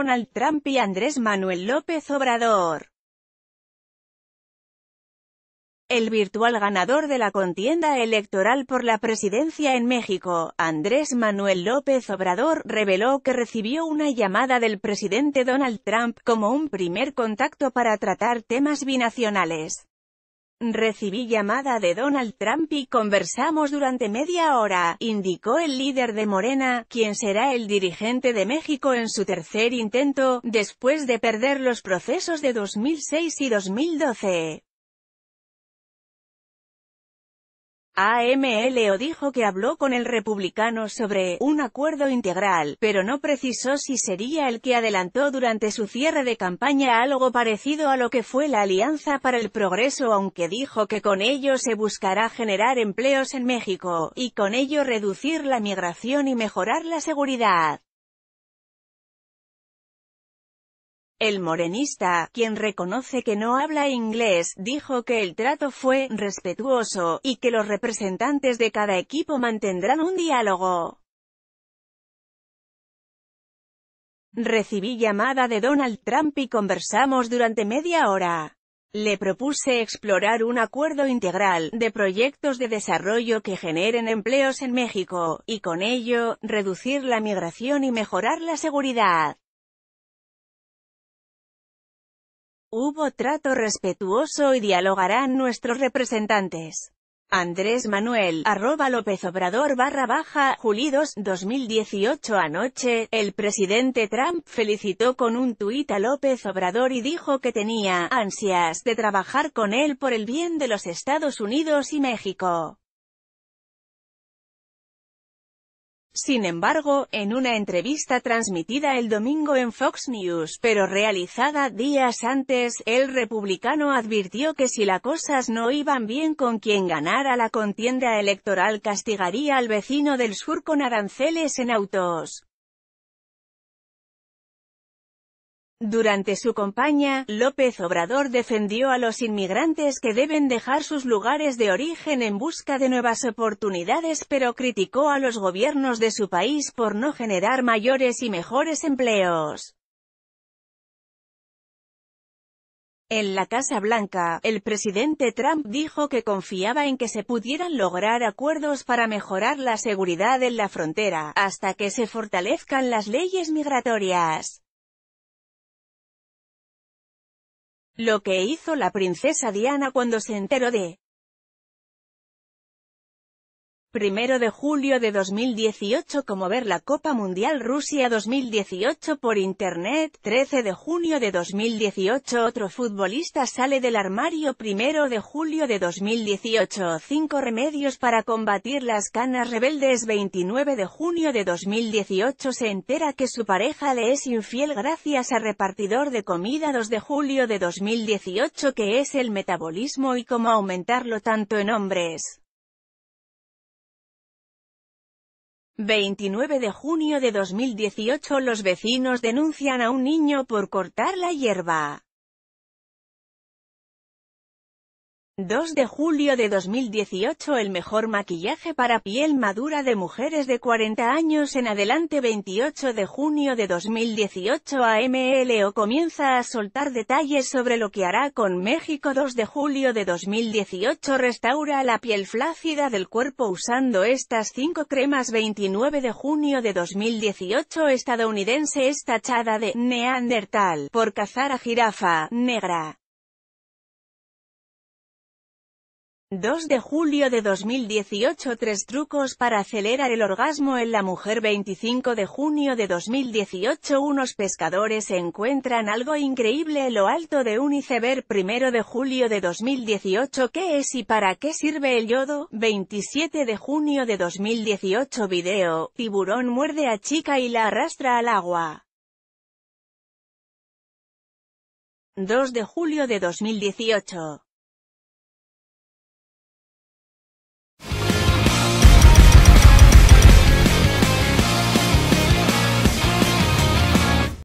Donald Trump y Andrés Manuel López Obrador. El virtual ganador de la contienda electoral por la presidencia en México, Andrés Manuel López Obrador, reveló que recibió una llamada del presidente Donald Trump como un primer contacto para tratar temas binacionales. Recibí llamada de Donald Trump y conversamos durante media hora, indicó el líder de Morena, quien será el dirigente de México en su tercer intento, después de perder los procesos de 2006 y 2012. AMLO dijo que habló con el republicano sobre un acuerdo integral, pero no precisó si sería el que adelantó durante su cierre de campaña algo parecido a lo que fue la Alianza para el Progreso aunque dijo que con ello se buscará generar empleos en México, y con ello reducir la migración y mejorar la seguridad. El morenista, quien reconoce que no habla inglés, dijo que el trato fue respetuoso, y que los representantes de cada equipo mantendrán un diálogo. Recibí llamada de Donald Trump y conversamos durante media hora. Le propuse explorar un acuerdo integral de proyectos de desarrollo que generen empleos en México, y con ello, reducir la migración y mejorar la seguridad. Hubo trato respetuoso y dialogarán nuestros representantes. Andrés Manuel, arroba López Obrador barra baja, Julidos, 2018 Anoche, el presidente Trump felicitó con un tuit a López Obrador y dijo que tenía ansias de trabajar con él por el bien de los Estados Unidos y México. Sin embargo, en una entrevista transmitida el domingo en Fox News, pero realizada días antes, el republicano advirtió que si las cosas no iban bien con quien ganara la contienda electoral castigaría al vecino del sur con aranceles en autos. Durante su campaña, López Obrador defendió a los inmigrantes que deben dejar sus lugares de origen en busca de nuevas oportunidades pero criticó a los gobiernos de su país por no generar mayores y mejores empleos. En la Casa Blanca, el presidente Trump dijo que confiaba en que se pudieran lograr acuerdos para mejorar la seguridad en la frontera, hasta que se fortalezcan las leyes migratorias. Lo que hizo la princesa Diana cuando se enteró de 1 de julio de 2018 como ver la Copa Mundial Rusia 2018 por Internet, 13 de junio de 2018 otro futbolista sale del armario 1 de julio de 2018 5 remedios para combatir las canas rebeldes 29 de junio de 2018 se entera que su pareja le es infiel gracias a repartidor de comida 2 de julio de 2018 que es el metabolismo y cómo aumentarlo tanto en hombres. 29 de junio de 2018 los vecinos denuncian a un niño por cortar la hierba. 2 de julio de 2018 El mejor maquillaje para piel madura de mujeres de 40 años en adelante 28 de junio de 2018 AMLO comienza a soltar detalles sobre lo que hará con México 2 de julio de 2018 Restaura la piel flácida del cuerpo usando estas 5 cremas 29 de junio de 2018 Estadounidense estachada de Neandertal por cazar a jirafa negra 2 de julio de 2018 Tres trucos para acelerar el orgasmo en la mujer 25 de junio de 2018 Unos pescadores encuentran algo increíble en lo alto de un iceberg 1 de julio de 2018 ¿Qué es y para qué sirve el yodo? 27 de junio de 2018 Video, tiburón muerde a chica y la arrastra al agua 2 de julio de 2018